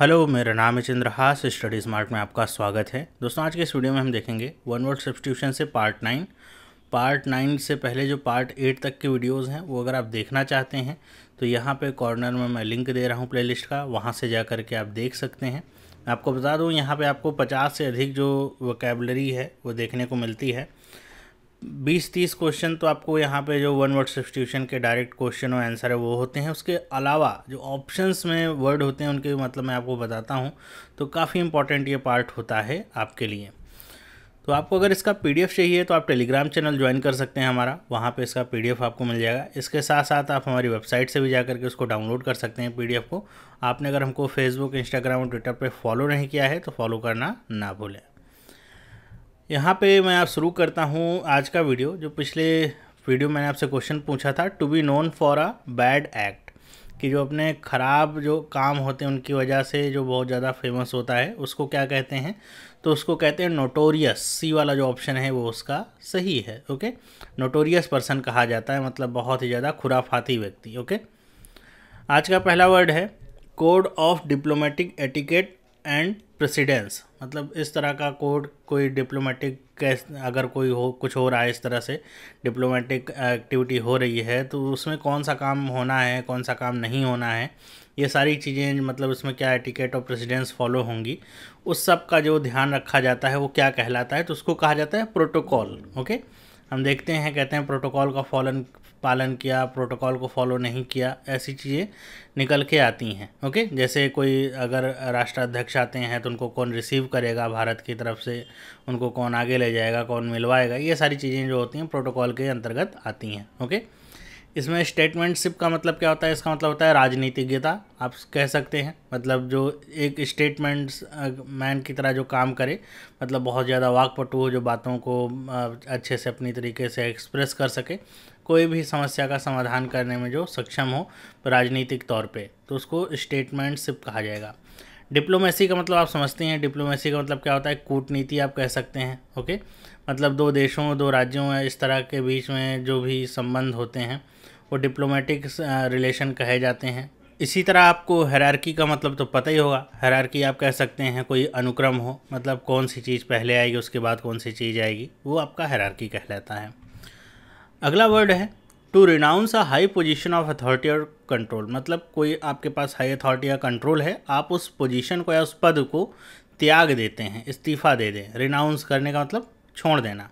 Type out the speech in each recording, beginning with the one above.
Hello मेरा नाम है हास स्टडी स्मार्ट में आपका स्वागत है दोस्तों आज के इस वीडियो में हम देखेंगे वन वर्ड सब्सटीट्यूशन से पार्ट नाइन पार्ट नाइन से पहले जो पार्ट एट तक के वीडियोस हैं वो अगर आप देखना चाहते हैं तो यहाँ पे कॉर्नर में मैं लिंक दे रहा हूँ प्लेलिस्ट का वहाँ से जा कर के आप देख सकते हैं आपको बता दूँ यहाँ पर आपको पचास से अधिक जो वकेबलरी है वो देखने को मिलती है बीस तीस क्वेश्चन तो आपको यहाँ पे जो वन वर्ड सब्सटीट्यूशन के डायरेक्ट क्वेश्चन और आंसर है वो होते हैं उसके अलावा जो ऑप्शंस में वर्ड होते हैं उनके मतलब मैं आपको बताता हूँ तो काफ़ी इंपॉर्टेंट ये पार्ट होता है आपके लिए तो आपको अगर इसका पी चाहिए तो आप टेलीग्राम चैनल ज्वाइन कर सकते हैं हमारा वहाँ पर इसका पी आपको मिल जाएगा इसके साथ साथ आप हमारी वेबसाइट से भी जा करके उसको डाउनलोड कर सकते हैं पी को आपने अगर हमको फेसबुक इंस्टाग्राम और ट्विटर पर फॉलो नहीं किया है तो फॉलो करना ना भूलें यहाँ पे मैं आप शुरू करता हूँ आज का वीडियो जो पिछले वीडियो मैंने आपसे क्वेश्चन पूछा था to be known for a bad act कि जो अपने ख़राब जो काम होते हैं उनकी वजह से जो बहुत ज़्यादा फेमस होता है उसको क्या कहते हैं तो उसको कहते हैं नोटोरियस सी वाला जो ऑप्शन है वो उसका सही है ओके नोटोरियस पर्सन कहा जाता है मतलब बहुत ही ज़्यादा खुराफाती व्यक्ति ओके आज का पहला वर्ड है code of diplomatic etiquette and precedence मतलब इस तरह का कोड कोई डिप्लोमेटिक अगर कोई हो कुछ हो रहा है इस तरह से डिप्लोमेटिक एक्टिविटी हो रही है तो उसमें कौन सा काम होना है कौन सा काम नहीं होना है ये सारी चीज़ें मतलब इसमें क्या एटिकेट और प्रेसिडेंस फॉलो होंगी उस सब का जो ध्यान रखा जाता है वो क्या कहलाता है तो उसको कहा जाता है प्रोटोकॉल ओके हम देखते हैं कहते हैं प्रोटोकॉल का फॉलन पालन किया प्रोटोकॉल को फॉलो नहीं किया ऐसी चीज़ें निकल के आती हैं ओके जैसे कोई अगर राष्ट्राध्यक्ष आते हैं तो उनको कौन रिसीव करेगा भारत की तरफ से उनको कौन आगे ले जाएगा कौन मिलवाएगा ये सारी चीज़ें जो होती हैं प्रोटोकॉल के अंतर्गत आती हैं ओके इसमें स्टेटमेंटशिप का मतलब क्या होता है इसका मतलब होता है राजनीतिज्ञता आप कह सकते हैं मतलब जो एक स्टेटमेंट्स मैन की तरह जो काम करे मतलब बहुत ज़्यादा वाकपटु हो जो बातों को अच्छे से अपनी तरीके से एक्सप्रेस कर सके कोई भी समस्या का समाधान करने में जो सक्षम हो राजनीतिक तौर पे तो उसको स्टेटमेंटशिप कहा जाएगा डिप्लोमेसी का मतलब आप समझते हैं डिप्लोमेसी का मतलब क्या होता है कूटनीति आप कह सकते हैं ओके मतलब दो देशों दो राज्यों इस तरह के बीच में जो भी संबंध होते हैं वो डिप्लोमेटिक रिलेशन कहे जाते हैं इसी तरह आपको हैरारकी का मतलब तो पता ही होगा हैरारकी आप कह सकते हैं कोई अनुक्रम हो मतलब कौन सी चीज़ पहले आएगी उसके बाद कौन सी चीज़ आएगी वो आपका हैरारकी कहलाता है अगला वर्ड है to renounce a high position of authority और कंट्रोल मतलब कोई आपके पास हाई अथॉरिटी या कंट्रोल है आप उस पोजिशन को या उस पद को त्याग देते हैं इस्तीफ़ा दे दें रिनाउंस करने का मतलब छोड़ देना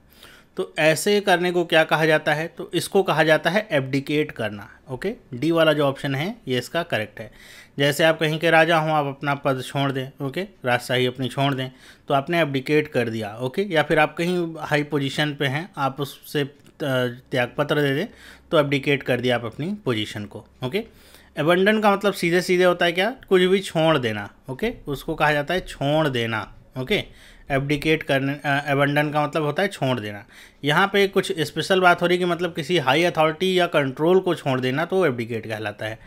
तो ऐसे करने को क्या कहा जाता है तो इसको कहा जाता है एबडिकेट करना ओके डी वाला जो ऑप्शन है ये इसका करेक्ट है जैसे आप कहीं के राजा हों आप अपना पद छोड़ दें ओके राजशाही अपनी छोड़ दें तो आपने एबडिकेट कर दिया ओके या फिर आप कहीं हाई पोजीशन पे हैं आप उससे त्यागपत्र दे दें तो अपडिकेट कर दिया आप अपनी पोजीशन को ओके एबंडन का मतलब सीधे सीधे होता है क्या कुछ भी छोड़ देना ओके उसको कहा जाता है छोड़ देना ओके एबडिकेट करने एबंडन का मतलब होता है छोड़ देना यहाँ पे कुछ स्पेशल बात हो रही कि मतलब किसी हाई अथॉरिटी या कंट्रोल को छोड़ देना तो एबडिकेट कहलाता है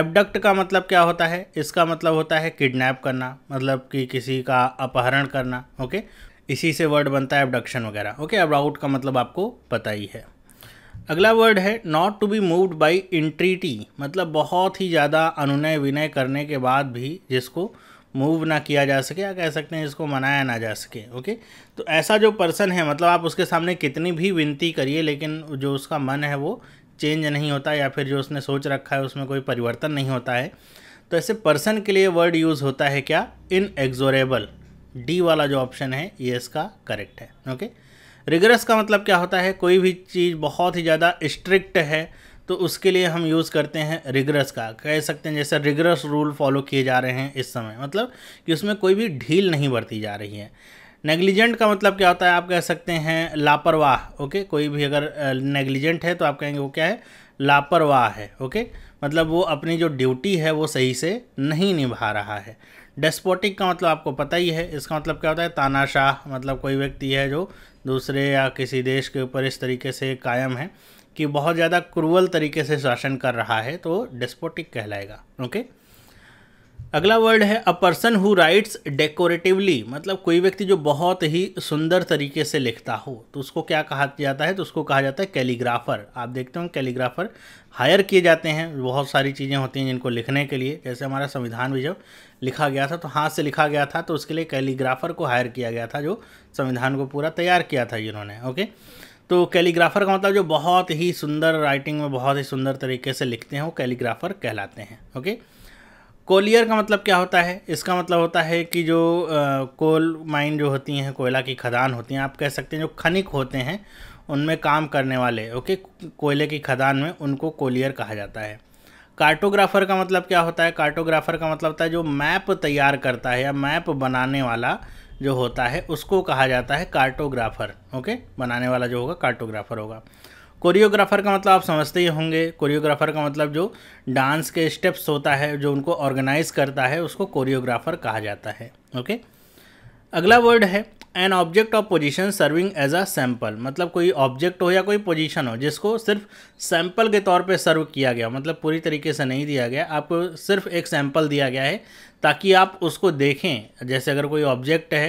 एबडक्ट का मतलब क्या होता है इसका मतलब होता है किडनैप करना मतलब कि किसी का अपहरण करना ओके इसी से वर्ड बनता है अबडक्शन वगैरह ओके अब राउट का मतलब आपको पता ही है अगला वर्ड है not to be moved by entreaty मतलब बहुत ही ज़्यादा अनुनय विनय करने के बाद भी जिसको मूव ना किया जा सके या कह सकते हैं इसको मनाया ना जा सके ओके तो ऐसा जो पर्सन है मतलब आप उसके सामने कितनी भी विनती करिए लेकिन जो उसका मन है वो चेंज नहीं होता या फिर जो उसने सोच रखा है उसमें कोई परिवर्तन नहीं होता है तो ऐसे पर्सन के लिए वर्ड यूज़ होता है क्या इन डी वाला जो ऑप्शन है ये इसका करेक्ट है ओके रिगरस का मतलब क्या होता है कोई भी चीज़ बहुत ही ज़्यादा स्ट्रिक्ट है तो उसके लिए हम यूज़ करते हैं रिगरस का कह सकते हैं जैसे रिगरस रूल फॉलो किए जा रहे हैं इस समय मतलब कि उसमें कोई भी ढील नहीं बरती जा रही है नेग्लिजेंट का मतलब क्या होता है आप कह सकते हैं लापरवाह ओके कोई भी अगर नेग्लिजेंट है तो आप कहेंगे वो क्या है लापरवाह है ओके मतलब वो अपनी जो ड्यूटी है वो सही से नहीं निभा रहा है डेस्पोटिक का मतलब आपको पता ही है इसका मतलब क्या होता है तानाशाह मतलब कोई व्यक्ति है जो दूसरे या किसी देश के ऊपर इस तरीके से कायम है कि बहुत ज़्यादा क्रूअल तरीके से शासन कर रहा है तो डेस्पोटिक कहलाएगा ओके अगला वर्ड है a person who writes decoratively मतलब कोई व्यक्ति जो बहुत ही सुंदर तरीके से लिखता हो तो उसको क्या कहा जाता है तो उसको कहा जाता है कैलीग्राफर आप देखते हो कैलीग्राफर हायर किए जाते हैं बहुत सारी चीज़ें होती हैं जिनको लिखने के लिए जैसे हमारा संविधान भी जब लिखा गया था तो हाथ से लिखा गया था तो उसके लिए कैलीग्राफर को हायर किया गया था जो संविधान को पूरा तैयार किया था इन्होंने ओके तो कैलीग्राफर का मतलब जो बहुत ही सुंदर राइटिंग में बहुत ही सुंदर तरीके से लिखते हैं वो कैलीग्राफर कहलाते हैं ओके कोलियर का मतलब क्या होता है इसका मतलब होता है कि जो कोल माइन जो होती हैं कोयला की खदान होती हैं आप कह सकते हैं जो खनिक होते हैं उनमें काम करने वाले ओके कोयले की खदान में उनको कोलियर कहा जाता है कार्टोग्राफर का मतलब क्या होता है कार्टोग्राफर का मतलब होता है जो मैप तैयार करता है या मैप बनाने वाला जो होता है उसको कहा जाता है कार्टोग्राफर ओके बनाने वाला जो होगा कार्टोग्राफर होगा कोरियोग्राफर का मतलब आप समझते ही होंगे कोरियोग्राफर का मतलब जो डांस के स्टेप्स होता है जो उनको ऑर्गेनाइज करता है उसको कोरियोग्राफर कहा जाता है ओके अगला वर्ड है an object of position serving as a sample मतलब कोई ऑब्जेक्ट हो या कोई पोजीशन हो जिसको सिर्फ सैम्पल के तौर पे सर्व किया गया मतलब पूरी तरीके से नहीं दिया गया आपको सिर्फ एक सैम्पल दिया गया है ताकि आप उसको देखें जैसे अगर कोई ऑब्जेक्ट है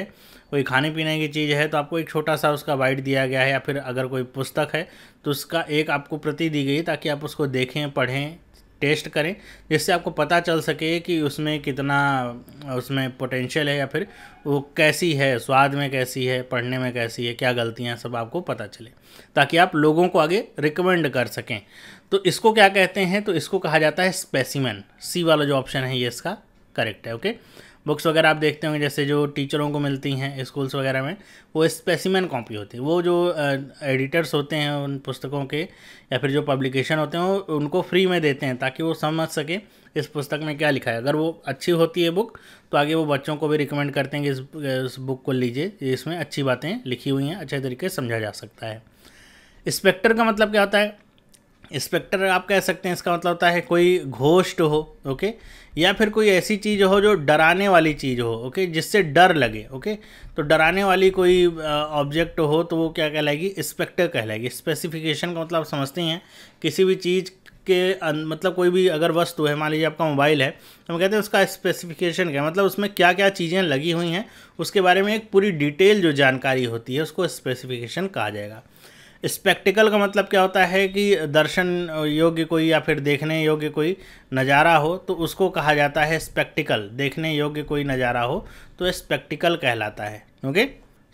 कोई खाने पीने की चीज़ है तो आपको एक छोटा सा उसका बाइट दिया गया है या फिर अगर कोई पुस्तक है तो उसका एक आपको प्रति दी गई ताकि आप उसको देखें पढ़ें टेस्ट करें जिससे आपको पता चल सके कि उसमें कितना उसमें पोटेंशियल है या फिर वो कैसी है स्वाद में कैसी है पढ़ने में कैसी है क्या गलतियाँ सब आपको पता चले ताकि आप लोगों को आगे रिकमेंड कर सकें तो इसको क्या कहते हैं तो इसको कहा जाता है स्पेसिमन सी वाला जो ऑप्शन है ये इसका करेक्ट है ओके बुक्स वगैरह आप देखते होंगे जैसे जो टीचरों को मिलती हैं स्कूल्स वगैरह में वो स्पेसिमन कॉपी होती है वो जो एडिटर्स होते हैं उन पुस्तकों के या फिर जो पब्लिकेशन होते हैं उनको फ्री में देते हैं ताकि वो समझ सके इस पुस्तक में क्या लिखा है अगर वो अच्छी होती है बुक तो आगे वो बच्चों को भी रिकमेंड करते हैं कि इस, इस बुक को लीजिए इसमें अच्छी बातें लिखी हुई हैं अच्छे तरीके से समझा जा सकता है इस्पेक्टर का मतलब क्या होता है इंस्पेक्टर आप कह सकते हैं इसका मतलब होता है कोई घोष्ट हो ओके या फिर कोई ऐसी चीज़ हो जो डराने वाली चीज़ हो ओके जिससे डर लगे ओके तो डराने वाली कोई ऑब्जेक्ट हो तो वो क्या कहलाएगी इस्पेक्टर कहलाएगी स्पेसिफिकेशन का मतलब समझते हैं किसी भी चीज़ के अं, मतलब कोई भी अगर वस्तु है मान लीजिए आपका मोबाइल है तो हम कहते हैं उसका स्पेसिफिकेशन क्या मतलब उसमें क्या क्या चीज़ें लगी हुई हैं उसके बारे में एक पूरी डिटेल जो जानकारी होती है उसको स्पेसिफिकेशन कहा जाएगा स्पेक्टिकल का मतलब क्या होता है कि दर्शन योग्य कोई या फिर देखने योग्य कोई नज़ारा हो तो उसको कहा जाता है स्पेक्टिकल देखने योग्य कोई नज़ारा हो तो स्पेक्टिकल कहलाता है okay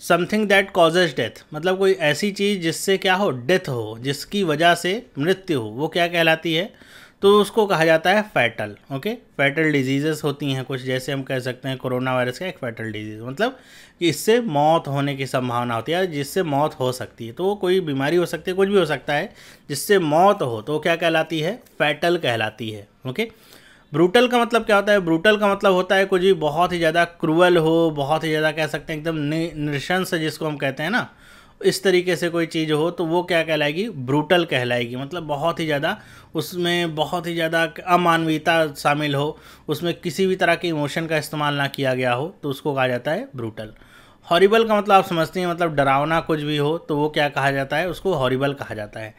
something that causes death मतलब कोई ऐसी चीज़ जिससे क्या हो डेथ हो जिसकी वजह से मृत्यु हो वो क्या कहलाती है तो उसको कहा जाता है फैटल ओके फैटल डिजीज़ेस होती हैं कुछ जैसे हम कह सकते हैं कोरोना वायरस का एक फैटल डिजीज़ मतलब कि इससे मौत होने की संभावना होती है जिससे मौत हो सकती है तो वो कोई बीमारी हो सकती है कुछ भी हो सकता है जिससे मौत हो तो क्या कहलाती है फैटल कहलाती है ओके ब्रूटल का मतलब क्या होता है ब्रूटल का मतलब होता है कुछ भी बहुत ही ज़्यादा क्रूअल हो बहुत ही ज़्यादा कह सकते हैं एकदम निशंस जिसको हम कहते हैं ना इस तरीके से कोई चीज़ हो तो वो क्या कहलाएगी ब्रूटल कहलाएगी मतलब बहुत ही ज़्यादा उसमें बहुत ही ज़्यादा अमानवीयता शामिल हो उसमें किसी भी तरह के इमोशन का इस्तेमाल ना किया गया हो तो उसको कहा जाता है ब्रूटल हॉरिबल का मतलब आप समझते हैं मतलब डरावना कुछ भी हो तो वो क्या कहा जाता है उसको हॉरिबल कहा जाता है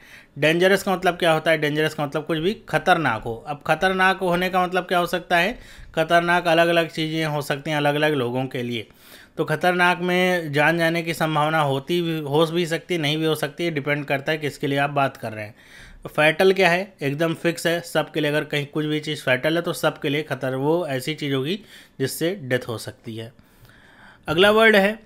डेंजरस का मतलब क्या होता है डेंजरस का मतलब कुछ भी खतरनाक हो अब खतरनाक होने का मतलब क्या हो सकता है खतरनाक अलग अलग चीज़ें हो सकती हैं अलग अलग लोगों के लिए तो ख़तरनाक में जान जाने की संभावना होती भी हो भी सकती नहीं भी हो सकती डिपेंड करता है किसके लिए आप बात कर रहे हैं फैटल क्या है एकदम फिक्स है सबके लिए अगर कहीं कुछ भी चीज़ फैटल है तो सबके लिए खतर वो ऐसी चीज़ होगी जिससे डेथ हो सकती है अगला वर्ड है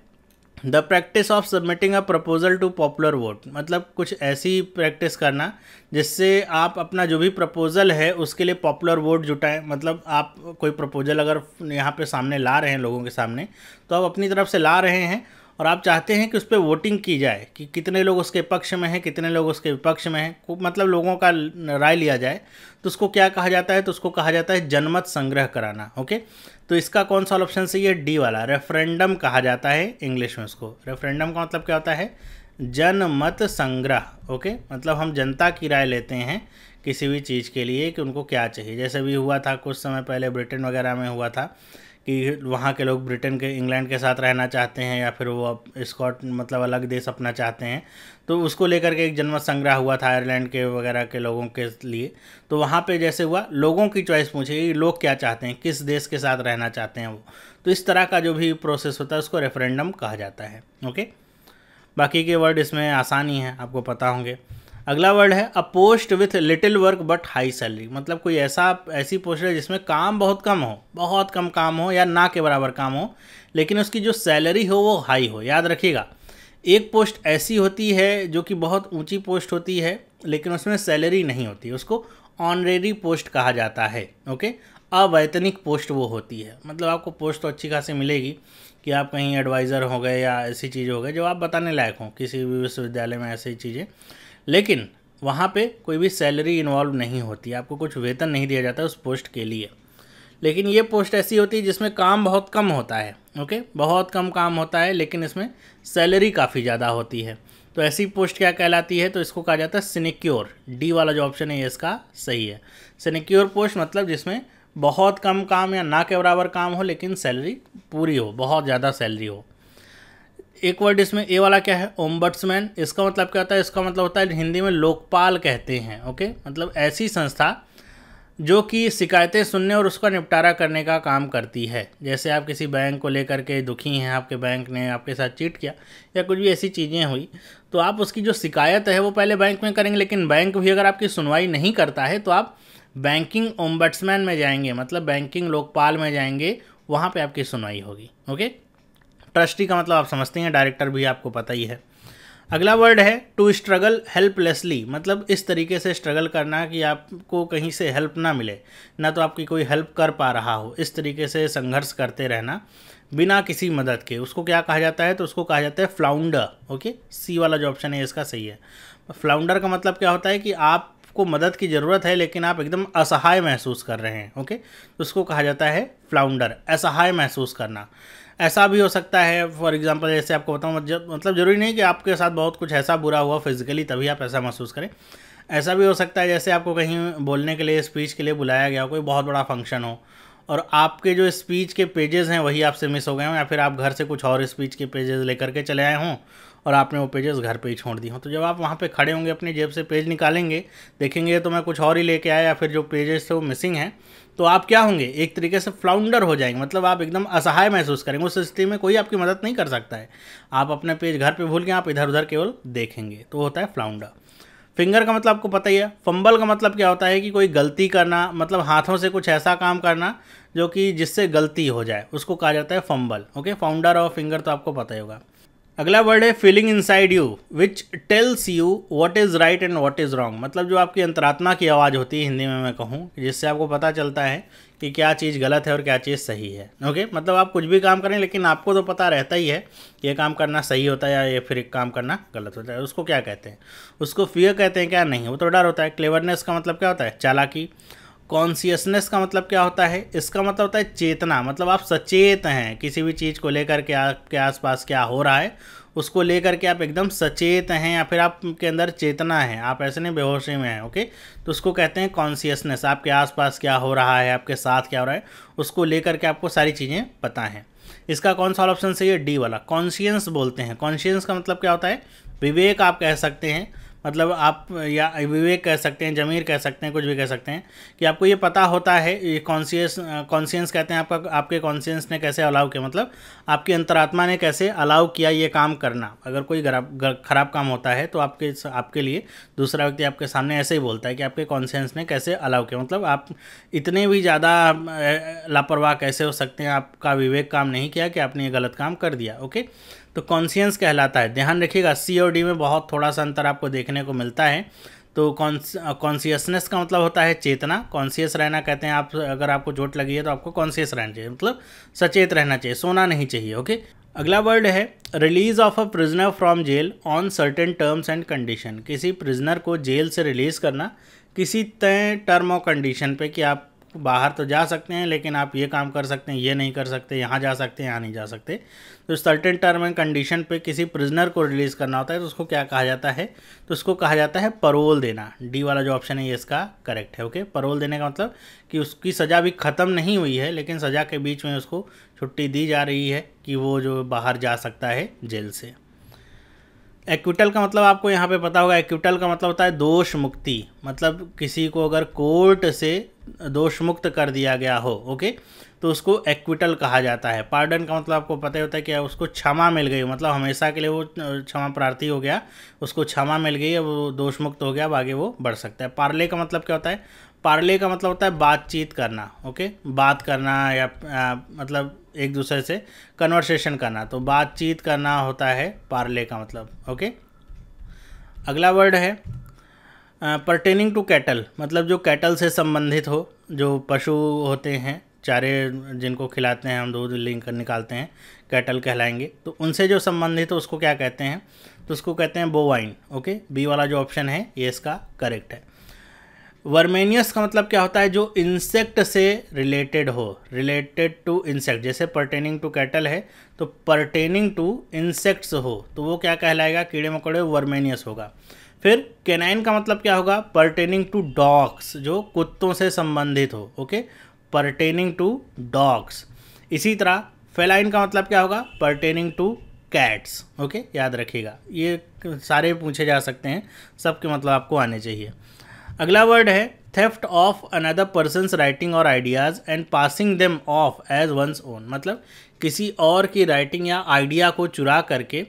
the practice of submitting a proposal to popular vote मतलब कुछ ऐसी प्रैक्टिस करना जिससे आप अपना जो भी प्रपोजल है उसके लिए पॉपुलर वोट जुटाएं मतलब आप कोई प्रपोजल अगर यहाँ पे सामने ला रहे हैं लोगों के सामने तो आप अपनी तरफ से ला रहे हैं और आप चाहते हैं कि उस पर वोटिंग की जाए कि कितने लोग उसके पक्ष में हैं कितने लोग उसके विपक्ष में हैं मतलब लोगों का राय लिया जाए तो उसको क्या कहा जाता है तो उसको कहा जाता है जनमत संग्रह कराना ओके तो इसका कौन सा ऑप्शन सही है डी वाला रेफरेंडम कहा जाता है इंग्लिश में उसको रेफरेंडम का मतलब क्या होता है जनमत संग्रह ओके मतलब हम जनता की राय लेते हैं किसी भी चीज़ के लिए कि उनको क्या चाहिए जैसे भी हुआ था कुछ समय पहले ब्रिटेन वगैरह में हुआ था कि वहाँ के लोग ब्रिटेन के इंग्लैंड के साथ रहना चाहते हैं या फिर वो स्कॉट मतलब अलग देश अपना चाहते हैं तो उसको लेकर के एक जन्म संग्रह हुआ था आयरलैंड के वगैरह के लोगों के लिए तो वहाँ पे जैसे हुआ लोगों की चॉइस पूछे लोग क्या चाहते हैं किस देश के साथ रहना चाहते हैं वो तो इस तरह का जो भी प्रोसेस होता है उसको रेफरेंडम कहा जाता है ओके बाकी के वर्ड इसमें आसान ही हैं आपको पता होंगे अगला वर्ड है a post with little work but high salary मतलब कोई ऐसा ऐसी पोस्ट है जिसमें काम बहुत कम हो बहुत कम काम हो या ना के बराबर काम हो लेकिन उसकी जो सैलरी हो वो हाई हो याद रखिएगा एक पोस्ट ऐसी होती है जो कि बहुत ऊंची पोस्ट होती है लेकिन उसमें सैलरी नहीं होती उसको ऑनरेरी पोस्ट कहा जाता है ओके अवैतनिक पोस्ट वो होती है मतलब आपको पोस्ट तो अच्छी खासी मिलेगी कि आप कहीं एडवाइज़र हो गए या ऐसी चीज़ हो गए जो आप बताने लायक हों किसी भी विश्वविद्यालय में ऐसी चीज़ें लेकिन वहाँ पे कोई भी सैलरी इन्वॉल्व नहीं होती आपको कुछ वेतन नहीं दिया जाता उस पोस्ट के लिए लेकिन ये पोस्ट ऐसी होती है जिसमें काम बहुत कम होता है ओके बहुत कम काम होता है लेकिन इसमें सैलरी काफ़ी ज़्यादा होती है तो ऐसी पोस्ट क्या कहलाती है तो इसको कहा जाता है सिनिक्योर डी वाला जो ऑप्शन है ये इसका सही है सिनिक्योर पोस्ट मतलब जिसमें बहुत कम काम या ना के बराबर काम हो लेकिन सैलरी पूरी हो बहुत ज़्यादा सैलरी हो एक वर्ड इसमें ए वाला क्या है ओम्बट्समैन इसका मतलब क्या होता है इसका मतलब होता है हिंदी में लोकपाल कहते हैं ओके मतलब ऐसी संस्था जो कि शिकायतें सुनने और उसका निपटारा करने का काम करती है जैसे आप किसी बैंक को लेकर के दुखी हैं आपके बैंक ने आपके साथ चीट किया या कुछ भी ऐसी चीज़ें हुई तो आप उसकी जो शिकायत है वो पहले बैंक में करेंगे लेकिन बैंक भी अगर आपकी सुनवाई नहीं करता है तो आप बैंकिंग ओम्बट्समैन में जाएंगे मतलब बैंकिंग लोकपाल में जाएंगे वहाँ पर आपकी सुनवाई होगी ओके ट्रस्टी का मतलब आप समझते हैं डायरेक्टर भी आपको पता ही है अगला वर्ड है टू स्ट्रगल हेल्पलेसली मतलब इस तरीके से स्ट्रगल करना कि आपको कहीं से हेल्प ना मिले ना तो आपकी कोई हेल्प कर पा रहा हो इस तरीके से संघर्ष करते रहना बिना किसी मदद के उसको क्या कहा जाता है तो उसको कहा जाता है फ्लाउंडर ओके सी वाला जो ऑप्शन है इसका सही है फ्लाउंडर का मतलब क्या होता है कि आपको मदद की ज़रूरत है लेकिन आप एकदम असहाय महसूस कर रहे हैं ओके तो उसको कहा जाता है फ्लाउंडर असहाय महसूस करना ऐसा भी हो सकता है फॉर एग्जांपल जैसे आपको बताऊँ मतलब ज़रूरी नहीं कि आपके साथ बहुत कुछ ऐसा बुरा हुआ फिजिकली तभी आप ऐसा महसूस करें ऐसा भी हो सकता है जैसे आपको कहीं बोलने के लिए स्पीच के लिए बुलाया गया कोई बहुत बड़ा फंक्शन हो और आपके जो स्पीच के पेजेस हैं वही आपसे मिस हो गए हों या फिर आप घर से कुछ और स्पीच के पेजेस लेकर के चले आए हों और आपने वो पेजेस घर पे ही छोड़ दिए हों तो जब आप वहाँ पे खड़े होंगे अपने जेब से पेज निकालेंगे देखेंगे तो मैं कुछ और ही लेके आया या फिर जो पेजेस थे वो मिसिंग हैं तो आप क्या होंगे एक तरीके से फ्लाउंडर हो जाएंगे मतलब आप एकदम असहाय महसूस करेंगे उस स्थिति में कोई आपकी मदद नहीं कर सकता है आप अपने पेज घर पे भूल के आप इधर उधर केवल देखेंगे तो होता है फ्लाउंडर फिंगर का मतलब आपको पता ही है फंबल का मतलब क्या होता है कि कोई गलती करना मतलब हाथों से कुछ ऐसा काम करना जो कि जिससे गलती हो जाए उसको कहा जाता है फंबल ओके फाउंडर और फिंगर तो आपको पता ही होगा अगला वर्ड है feeling inside you which tells you what is right and what is wrong मतलब जो आपकी अंतरात्मा की आवाज़ होती है हिंदी में मैं कहूँ जिससे आपको पता चलता है कि क्या चीज़ गलत है और क्या चीज़ सही है ओके मतलब आप कुछ भी काम करें लेकिन आपको तो पता रहता ही है ये काम करना सही होता है या ये फिर काम करना गलत होता है उसको क्या कहते हैं उसको फियर कहते हैं क्या नहीं वो तो डर होता है क्लेवरनेस का मतलब क्या होता है चालाकी कॉन्सियसनेस का मतलब क्या होता है इसका मतलब होता है चेतना मतलब आप सचेत हैं किसी भी चीज़ को लेकर के आपके आसपास क्या हो रहा है उसको लेकर के आप एकदम सचेत हैं या फिर आपके अंदर चेतना है आप ऐसे नहीं बेहोशी में हैं ओके तो उसको कहते हैं कॉन्सियसनेस आपके आसपास क्या हो रहा है आपके साथ क्या हो रहा है उसको लेकर के आपको सारी चीज़ें पता हैं इसका कौन सा ऑप्शन सही है डी वाला कॉन्शियंस बोलते हैं कॉन्शियंस का मतलब क्या होता है विवेक आप कह सकते हैं मतलब आप या विवेक कह सकते हैं जमीर कह सकते हैं कुछ भी कह सकते हैं कि आपको ये पता होता है ये कॉन्सियस कॉन्सियंस कहते हैं आपका आपके कॉन्सियंस ने कैसे अलाउ किया मतलब आपकी अंतरात्मा ने कैसे अलाउ किया ये काम करना अगर कोई खराब काम होता है तो आपके आपके लिए दूसरा व्यक्ति आपके सामने ऐसे ही बोलता है कि आपके कॉन्सियंस ने कैसे अलाउ किया मतलब आप इतने भी ज़्यादा लापरवाह कैसे हो सकते हैं आपका विवेक काम नहीं किया कि आपने ये गलत काम कर दिया ओके तो कॉन्सियंस कहलाता है ध्यान रखिएगा सी और डी में बहुत थोड़ा सा अंतर आपको देखने को मिलता है तो कॉन्सियसनेस का मतलब होता है चेतना कॉन्सियस रहना कहते हैं आप अगर आपको चोट लगी है तो आपको कॉन्सियस रहना चाहिए मतलब सचेत रहना चाहिए सोना नहीं चाहिए ओके अगला वर्ड है release of a prisoner from jail on certain terms and condition किसी प्रिजनर को जेल से रिलीज़ करना किसी तय टर्म और कंडीशन पे कि आप बाहर तो जा सकते हैं लेकिन आप ये काम कर सकते हैं ये नहीं कर सकते यहाँ जा सकते हैं यहाँ नहीं जा सकते तो सर्टेन टर्म एंड कंडीशन पे किसी प्रिजनर को रिलीज़ करना होता है तो उसको क्या कहा जाता है तो उसको कहा जाता है परोल देना डी वाला जो ऑप्शन है ये इसका करेक्ट है ओके परोल देने का मतलब कि उसकी सज़ा भी ख़त्म नहीं हुई है लेकिन सज़ा के बीच में उसको छुट्टी दी जा रही है कि वो जो बाहर जा सकता है जेल से एक्विटल का मतलब आपको यहाँ पे पता होगा एक्विटल का मतलब होता है दोष मुक्ति मतलब किसी को अगर कोर्ट से दोष मुक्त कर दिया गया हो ओके तो उसको एक्विटल कहा जाता है पार्डन का मतलब आपको पता ही होता है कि उसको क्षमा मिल गई मतलब हमेशा के लिए वो क्षमा प्रार्थी हो गया उसको क्षमा मिल गई अब वो दोष मुक्त हो गया अब आगे वो बढ़ सकता है पार्ले का मतलब क्या होता है पार्ले का मतलब होता है बातचीत करना ओके बात करना या आ, मतलब एक दूसरे से कन्वर्सेशन करना तो बातचीत करना होता है पार्ले का मतलब ओके अगला वर्ड है परटेनिंग टू कैटल मतलब जो कैटल से संबंधित हो जो पशु होते हैं चारे जिनको खिलाते हैं हम दूध लिंक निकालते हैं कैटल कहलाएंगे तो उनसे जो संबंधित हो उसको क्या कहते हैं तो उसको कहते हैं बोवाइन ओके बी वाला जो ऑप्शन है ये इसका करेक्ट है वर्मेनियस का मतलब क्या होता है जो इंसेक्ट से रिलेटेड हो रिलेटेड टू इंसेक्ट जैसे परटेनिंग टू कैटल है तो परटेनिंग टू इंसेक्ट्स हो तो वो क्या कहलाएगा कीड़े मकोड़े वर्मेनियस होगा फिर केनाइन का मतलब क्या होगा परटेनिंग टू डॉग्स जो कुत्तों से संबंधित हो ओके परटेनिंग टू डॉग्स इसी तरह फेलाइन का मतलब क्या होगा पर्टेनिंग टू कैट्स ओके याद रखिएगा ये सारे पूछे जा सकते हैं सबके मतलब आपको आने चाहिए अगला वर्ड है theft of another person's writing और ideas and passing them off as one's own मतलब किसी और की राइटिंग या आइडिया को चुरा करके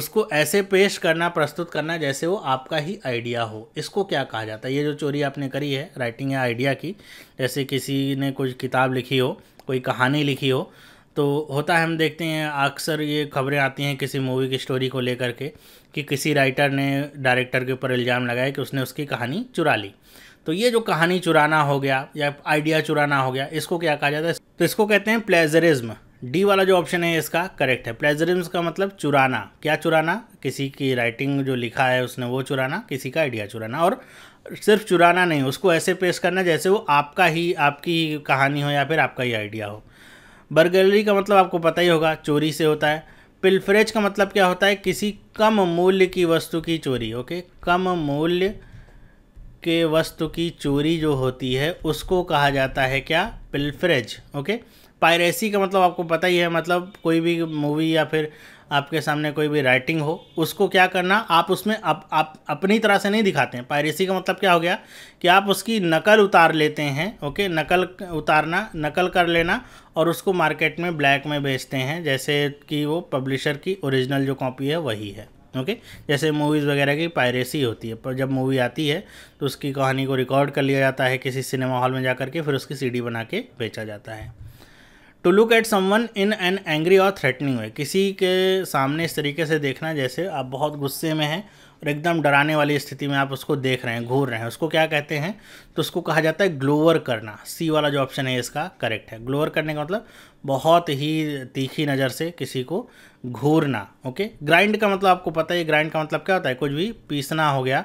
उसको ऐसे पेश करना प्रस्तुत करना जैसे वो आपका ही आइडिया हो इसको क्या कहा जाता है ये जो चोरी आपने करी है राइटिंग या आइडिया की जैसे किसी ने कुछ किताब लिखी हो कोई कहानी लिखी हो तो होता है हम देखते हैं अक्सर ये खबरें आती हैं किसी मूवी की स्टोरी को लेकर के कि किसी राइटर ने डायरेक्टर के ऊपर इल्ज़ाम लगाया कि उसने उसकी कहानी चुरा ली तो ये जो कहानी चुराना हो गया या आइडिया चुराना हो गया इसको क्या कहा जाता है तो इसको कहते हैं प्लेजरिज्म डी वाला जो ऑप्शन है इसका करेक्ट है प्लेजरिज्म का मतलब चुराना क्या चुराना किसी की राइटिंग जो लिखा है उसने वो चुराना किसी का आइडिया चुराना और सिर्फ चुराना नहीं उसको ऐसे पेश करना जैसे वो आपका ही आपकी कहानी हो या फिर आपका ही आइडिया हो बर्गेलरी का मतलब आपको पता ही होगा चोरी से होता है पिल्फरेज का मतलब क्या होता है किसी कम मूल्य की वस्तु की चोरी ओके कम मूल्य के वस्तु की चोरी जो होती है उसको कहा जाता है क्या पिल्फरेज ओके पायरेसी का मतलब आपको पता ही है मतलब कोई भी मूवी या फिर आपके सामने कोई भी राइटिंग हो उसको क्या करना आप उसमें आप, आप अपनी तरह से नहीं दिखाते हैं पायरेसी का मतलब क्या हो गया कि आप उसकी नकल उतार लेते हैं ओके नकल उतारना नकल कर लेना और उसको मार्केट में ब्लैक में बेचते हैं जैसे कि वो पब्लिशर की ओरिजिनल जो कॉपी है वही है ओके okay? जैसे मूवीज़ वगैरह की पायरेसी होती है पर जब मूवी आती है तो उसकी कहानी को रिकॉर्ड कर लिया जाता है किसी सिनेमा हॉल में जा कर के फिर उसकी सीडी बना के बेचा जाता है to look at someone in an angry और थ्रेटनिंग वे किसी के सामने इस तरीके से देखना जैसे आप बहुत गुस्से में हैं और एकदम डराने वाली स्थिति में आप उसको देख रहे हैं घूर रहे हैं उसको क्या कहते हैं तो उसको कहा जाता है ग्लोवर करना सी वाला जो ऑप्शन है इसका करेक्ट है ग्लोवर करने का मतलब बहुत ही तीखी नज़र से किसी को घूरना ओके ग्राइंड का मतलब आपको पता है ग्राइंड का मतलब क्या होता है कुछ भी पीसना हो गया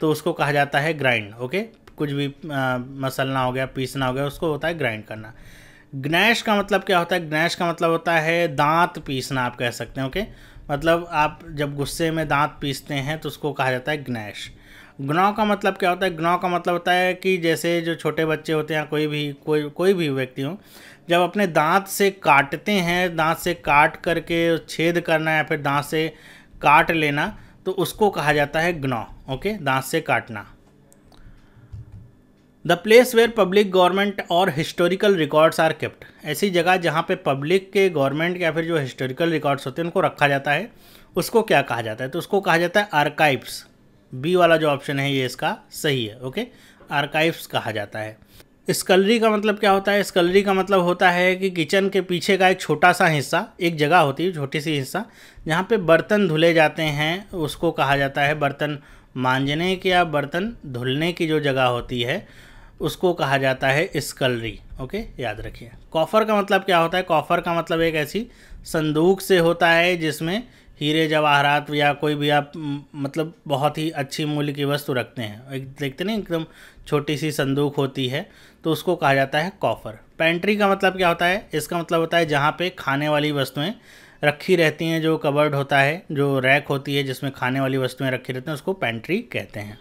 तो उसको कहा जाता है ग्राइंड ओके कुछ भी आ, मसलना हो गया पीसना हो गया उसको होता है ग्राइंड करना ग्नैश का मतलब क्या होता है ग्नैश का मतलब होता है दांत पीसना आप कह सकते हैं ओके मतलब आप जब गुस्से में दांत पीसते हैं तो उसको कहा जाता है ग्नैश गुनाह का मतलब क्या होता है गुनाह का मतलब होता है कि जैसे जो छोटे बच्चे होते हैं कोई भी कोई कोई भी व्यक्ति हो जब अपने दांत से काटते हैं दांत से काट करके छेद करना या फिर दांत से काट लेना तो उसको कहा जाता है गुनाह ओके दांत से काटना the place where public government और हिस्टोरिकल रिकॉर्ड्स आर केप्ट ऐसी जगह जहाँ पे पब्लिक के गवर्नमेंट या फिर जो हिस्टोरिकल रिकॉर्ड्स होते हैं उनको रखा जाता है उसको क्या कहा जाता है तो उसको कहा जाता है आर्काइव्स बी वाला जो ऑप्शन है ये इसका सही है ओके आर्काइव्स कहा जाता है स्कलरी का मतलब क्या होता है स्कलरी का मतलब होता है कि किचन के पीछे का एक छोटा सा हिस्सा एक जगह होती है छोटी सी हिस्सा जहाँ पे बर्तन धुले जाते हैं उसको कहा जाता है बर्तन मांजने के या बर्तन धुलने की जो जगह होती है उसको कहा जाता है स्कलरी ओके याद रखिए कॉफ़र का मतलब क्या होता है कॉफ़र का मतलब एक ऐसी संदूक से होता है जिसमें हीरे जवाहरात या कोई भी आप मतलब बहुत ही अच्छी मूल्य की वस्तु रखते हैं एक देखते नहीं एकदम छोटी सी संदूक होती है तो उसको कहा जाता है कॉफ़र पेंट्री का मतलब क्या होता है इसका मतलब होता है जहाँ पे खाने वाली वस्तुएं रखी रहती हैं जो कबर्ड होता है जो रैक होती है जिसमें खाने वाली वस्तुएं रखी रहती हैं उसको पेंट्री कहते हैं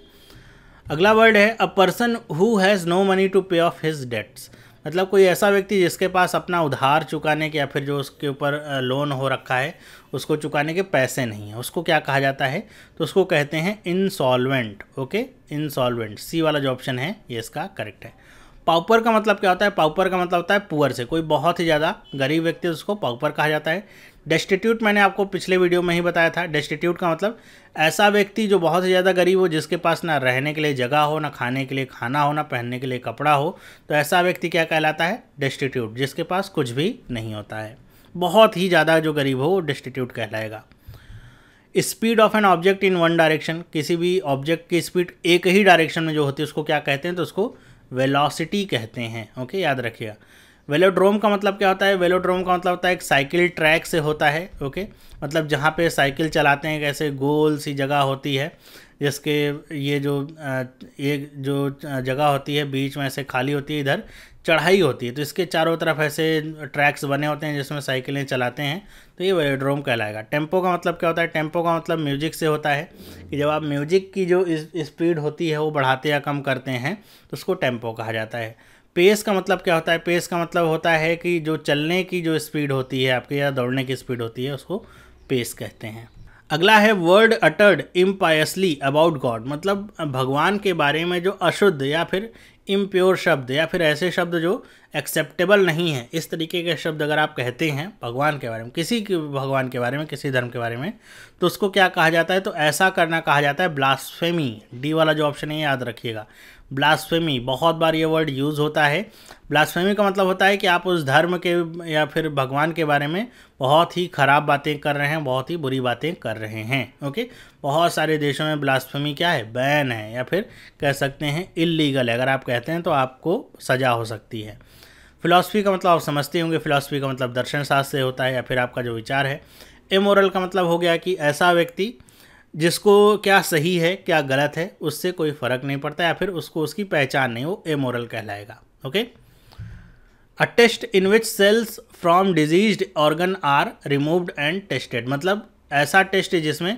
अगला वर्ड है a person who has no money to pay off his debts मतलब कोई ऐसा व्यक्ति जिसके पास अपना उधार चुकाने के या फिर जो उसके ऊपर लोन हो रखा है उसको चुकाने के पैसे नहीं हैं उसको क्या कहा जाता है तो उसको कहते हैं इनसॉल्वेंट ओके इनसॉल्वेंट सी वाला जो ऑप्शन है ये इसका करेक्ट है पाउपर का मतलब क्या होता है पाउपर का मतलब होता है पुअर से कोई बहुत ही ज़्यादा गरीब व्यक्ति उसको पाउपर कहा जाता है डेस्टिट्यूट मैंने आपको पिछले वीडियो में ही बताया था डेस्टिट्यूट का मतलब ऐसा व्यक्ति जो बहुत ही ज़्यादा गरीब हो जिसके पास ना रहने के लिए जगह हो ना खाने के लिए खाना हो ना पहनने के लिए कपड़ा हो तो ऐसा व्यक्ति क्या कहलाता है डेस्टिट्यूट जिसके पास कुछ भी नहीं होता है बहुत ही ज़्यादा जो गरीब हो वो डेस्टिट्यूट कहलाएगा speed of an object in one direction किसी भी ऑब्जेक्ट की स्पीड एक ही डायरेक्शन में जो होती है उसको क्या कहते हैं तो उसको वेलोसिटी कहते हैं ओके याद रखिएगा वेलोड्रोम का मतलब क्या होता है वेलोड्रोम का मतलब होता है एक साइकिल ट्रैक से होता है ओके मतलब जहाँ पे साइकिल चलाते हैं एक ऐसे गोल सी जगह होती है जिसके ये जो ये जो जगह होती है बीच में ऐसे खाली होती है इधर चढ़ाई होती है तो इसके चारों तरफ ऐसे ट्रैक्स बने होते हैं जिसमें साइकिलें चलाते हैं तो ये वेलोड्रोम कहलाएगा टेम्पो का मतलब क्या होता है टेम्पो का मतलब म्यूजिक से होता है कि जब आप म्यूजिक की जो स्पीड होती है वो बढ़ाते या कम करते हैं तो उसको टेम्पो कहा जाता है पेस का मतलब क्या होता है पेस का मतलब होता है कि जो चलने की जो स्पीड होती है आपके या दौड़ने की स्पीड होती है उसको पेस कहते हैं अगला है word uttered impiously about God मतलब भगवान के बारे में जो अशुद्ध या फिर इम्प्योर शब्द या फिर ऐसे शब्द जो एक्सेप्टेबल नहीं है इस तरीके के शब्द अगर आप कहते हैं भगवान के बारे में किसी के भगवान के बारे में किसी धर्म के बारे में तो उसको क्या कहा जाता है तो ऐसा करना कहा जाता है ब्लास्फेमी डी वाला जो ऑप्शन है याद रखिएगा ब्लास्फेमी बहुत बार ये वर्ड यूज़ होता है ब्लास्फेमी का मतलब होता है कि आप उस धर्म के या फिर भगवान के बारे में बहुत ही ख़राब बातें कर रहे हैं बहुत ही बुरी बातें कर रहे हैं ओके बहुत सारे देशों में ब्लास्फेमी क्या है बैन है या फिर कह सकते हैं इलीगल है अगर आप कहते हैं तो आपको सज़ा हो सकती है फिलासफ़ी का मतलब आप समझते होंगे फ़िलासफ़ी का मतलब दर्शन शास्त्र से होता है या फिर आपका जो विचार है इमोरल का मतलब हो गया कि ऐसा व्यक्ति जिसको क्या सही है क्या गलत है उससे कोई फ़र्क नहीं पड़ता या फिर उसको उसकी पहचान नहीं वो एमोरल कहलाएगा okay a test in which cells from disease organ are removed and tested मतलब ऐसा टेस्ट है जिसमें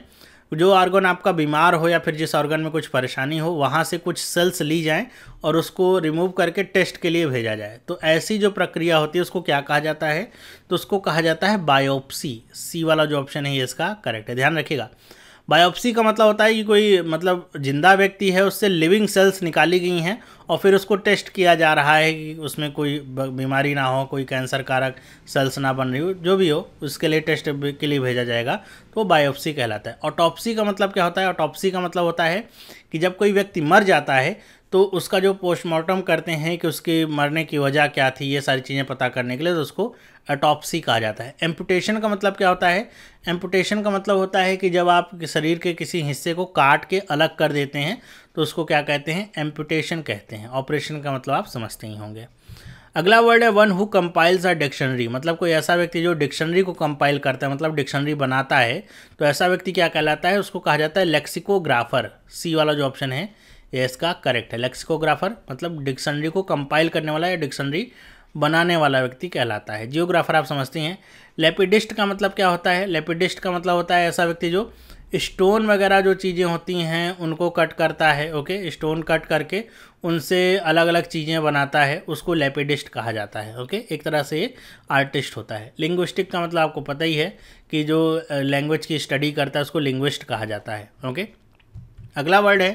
जो ऑर्गन आपका बीमार हो या फिर जिस ऑर्गन में कुछ परेशानी हो वहाँ से कुछ सेल्स ली जाएं और उसको रिमूव करके टेस्ट के लिए भेजा जाए तो ऐसी जो प्रक्रिया होती है उसको क्या कहा जाता है तो उसको कहा जाता है बायोप्सी सी वाला जो ऑप्शन है ये इसका करेक्ट है ध्यान रखिएगा बायोप्सी का मतलब होता है कि कोई मतलब जिंदा व्यक्ति है उससे लिविंग सेल्स निकाली गई हैं और फिर उसको टेस्ट किया जा रहा है कि उसमें कोई बीमारी ना हो कोई कैंसर कारक सेल्स ना बन रही हो जो भी हो उसके लिए टेस्ट के लिए भेजा जाएगा तो बायोप्सी कहलाता है ऑटोप्सी का मतलब क्या होता है ऑटोप्सी का मतलब होता है कि जब कोई व्यक्ति मर जाता है तो उसका जो पोस्टमार्टम करते हैं कि उसके मरने की वजह क्या थी ये सारी चीज़ें पता करने के लिए तो उसको अटॉप्सी कहा जाता है एम्पुटेशन का मतलब क्या होता है एम्पुटेशन का मतलब होता है कि जब आप शरीर के किसी हिस्से को काट के अलग कर देते हैं तो उसको क्या कहते हैं एम्पुटेशन कहते हैं ऑपरेशन का मतलब आप समझते ही होंगे अगला वर्ड है one who compiles a dictionary मतलब कोई ऐसा व्यक्ति जो डिक्शनरी को कंपाइल करता है मतलब डिक्शनरी बनाता है तो ऐसा व्यक्ति क्या कहलाता है उसको कहा जाता है लेक्सिकोग्राफर सी वाला जो ऑप्शन है ये इसका करेक्ट है लेक्सिकोग्राफर मतलब डिक्शनरी को कंपाइल करने वाला या डिक्शनरी बनाने वाला व्यक्ति कहलाता है जियोग्राफर आप समझते हैं लेपिडिस्ट का मतलब क्या होता है लेपिडिस्ट का मतलब होता है ऐसा व्यक्ति जो स्टोन वगैरह जो चीज़ें होती हैं उनको कट करता है ओके स्टोन कट करके उनसे अलग अलग चीज़ें बनाता है उसको लेपिडिस्ट कहा जाता है ओके एक तरह से आर्टिस्ट होता है लिंग्विस्टिक का मतलब आपको पता ही है कि जो लैंग्वेज की स्टडी करता है उसको लिंग्विस्ट कहा जाता है ओके अगला वर्ड है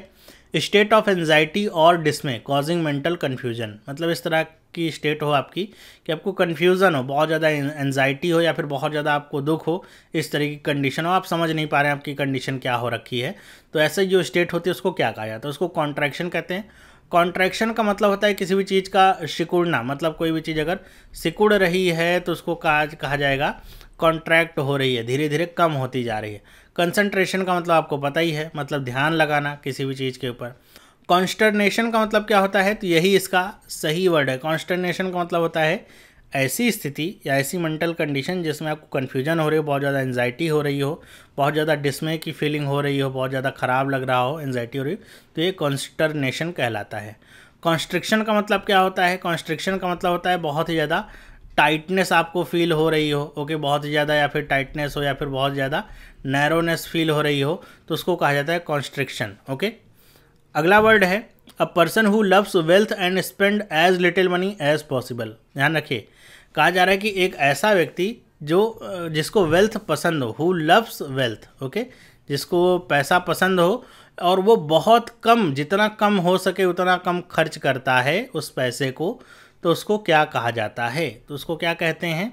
स्टेट ऑफ एनजाइटी और डिस्मे कॉजिंग मेंटल कन्फ्यूजन मतलब इस तरह की स्टेट हो आपकी कि आपको कन्फ्यूज़न हो बहुत ज़्यादा एनजाइटी हो या फिर बहुत ज़्यादा आपको दुख हो इस तरह की कंडीशन हो आप समझ नहीं पा रहे हैं आपकी कंडीशन क्या हो रखी है तो ऐसे जो स्टेट होती है उसको क्या कहा जाता है उसको कॉन्ट्रैक्शन कहते हैं कॉन्ट्रैक्शन का मतलब होता है किसी भी चीज़ का सिकुड़ना मतलब कोई भी चीज़ अगर सिकुड़ रही है तो उसको कहा कहा जाएगा कॉन्ट्रैक्ट हो रही है धीरे धीरे कम होती जा रही है कंसंट्रेशन का मतलब आपको पता ही है मतलब ध्यान लगाना किसी भी चीज़ के ऊपर कॉन्स्टर्नेशन का मतलब क्या होता है तो यही इसका सही वर्ड है कॉन्स्टर्नेशन का मतलब होता है ऐसी स्थिति या ऐसी मेंटल कंडीशन जिसमें आपको कन्फ्यूजन हो रही हो बहुत ज़्यादा एन्जाइटी हो रही हो बहुत ज़्यादा डिस्मे की फीलिंग हो रही हो बहुत ज़्यादा ख़राब लग रहा हो एन्जाइटी हो रही हो तो ये कॉन्स्टर्नेशन कहलाता है कॉन्स्ट्रिक्शन का मतलब क्या होता है कॉन्स्ट्रिक्शन का मतलब होता है बहुत ही ज़्यादा टाइटनेस आपको फील हो रही हो ओके बहुत ज़्यादा या फिर टाइटनेस हो या फिर बहुत ज़्यादा नैरोनेस फील हो रही हो तो उसको कहा जाता है कॉन्स्ट्रिक्शन ओके अगला वर्ड है a person who loves wealth and spend as little money as possible ध्यान रखिए कहा जा रहा है कि एक ऐसा व्यक्ति जो जिसको वेल्थ पसंद हो हु लव्स वेल्थ ओके जिसको पैसा पसंद हो और वो बहुत कम जितना कम हो सके उतना कम खर्च करता है उस पैसे को तो उसको क्या कहा जाता है तो उसको क्या कहते हैं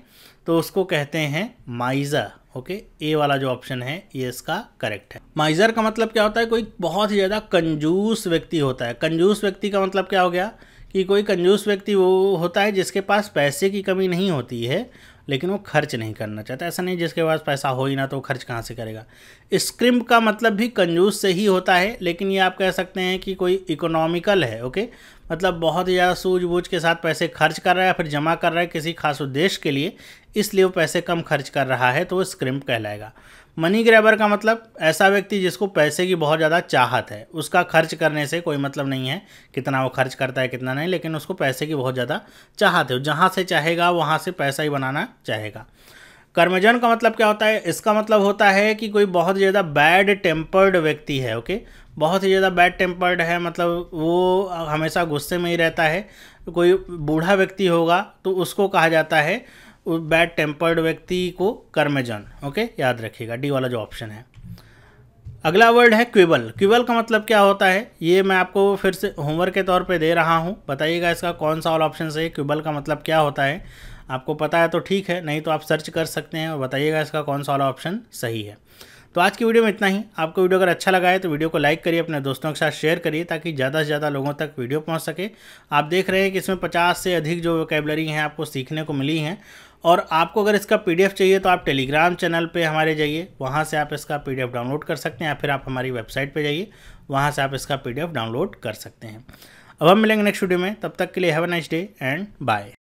तो उसको कहते हैं माइजर ओके ए वाला जो ऑप्शन है ये इसका करेक्ट है माइज़र का मतलब क्या होता है कोई बहुत ही ज़्यादा कंजूस व्यक्ति होता है कंजूस व्यक्ति का मतलब क्या हो गया कि कोई कंजूस व्यक्ति वो होता है जिसके पास पैसे की कमी नहीं होती है लेकिन वो खर्च नहीं करना चाहता ऐसा नहीं जिसके पास पैसा हो ही ना तो खर्च कहाँ से करेगा स्क्रिम्प का मतलब भी कंजूस से ही होता है लेकिन ये आप कह सकते हैं कि कोई इकोनॉमिकल है ओके मतलब बहुत ही ज़्यादा सूझबूझ के साथ पैसे खर्च कर रहा है फिर जमा कर रहा है किसी खास उद्देश्य के लिए इसलिए वो पैसे कम खर्च कर रहा है तो वो स्क्रिम्प कहलाएगा मनी ग्रैबर का मतलब ऐसा व्यक्ति जिसको पैसे की बहुत ज़्यादा चाहत है उसका खर्च करने से कोई मतलब नहीं है कितना वो खर्च करता है कितना नहीं लेकिन उसको पैसे की बहुत ज़्यादा चाहत है जहाँ से चाहेगा वहाँ से पैसा ही बनाना चाहेगा कर्मजन का मतलब क्या होता है इसका मतलब होता है कि कोई बहुत ज़्यादा बैड टेम्पर्ड व्यक्ति है ओके बहुत ही ज़्यादा बैड टेम्पर्ड है मतलब वो हमेशा गुस्से में ही रहता है कोई बूढ़ा व्यक्ति होगा तो उसको कहा जाता है बैड टेम्पर्ड व्यक्ति को कर्मजन ओके याद रखिएगा डी वाला जो ऑप्शन है अगला वर्ड है क्विबल क्विबल का मतलब क्या होता है ये मैं आपको फिर से होमवर्क के तौर पे दे रहा हूँ बताइएगा इसका कौन सा वाला ऑप्शन है क्विबल का मतलब क्या होता है आपको पता है तो ठीक है नहीं तो आप सर्च कर सकते हैं और बताइएगा इसका कौन सा वाला ऑप्शन सही है तो आज की वीडियो में इतना ही आपको वीडियो अगर अच्छा लगा है तो वीडियो को लाइक करिए अपने दोस्तों के साथ शेयर करिए ताकि ज़्यादा से ज़्यादा लोगों तक वीडियो पहुंच सके आप देख रहे हैं कि इसमें 50 से अधिक जो वोकेबलरी हैं आपको सीखने को मिली हैं और आपको अगर इसका पीडीएफ चाहिए तो आप टेलीग्राम चैनल पे हमारे जाइए वहाँ से आप इसका पीडीएफ डाउनलोड कर सकते हैं या फिर आप हमारी वेबसाइट पे जाइए वहाँ से आप इसका पीडीएफ डाउनलोड कर सकते हैं अब हम मिलेंगे नेक्स्ट वीडियो में तब तक के लिए have a nice day and bye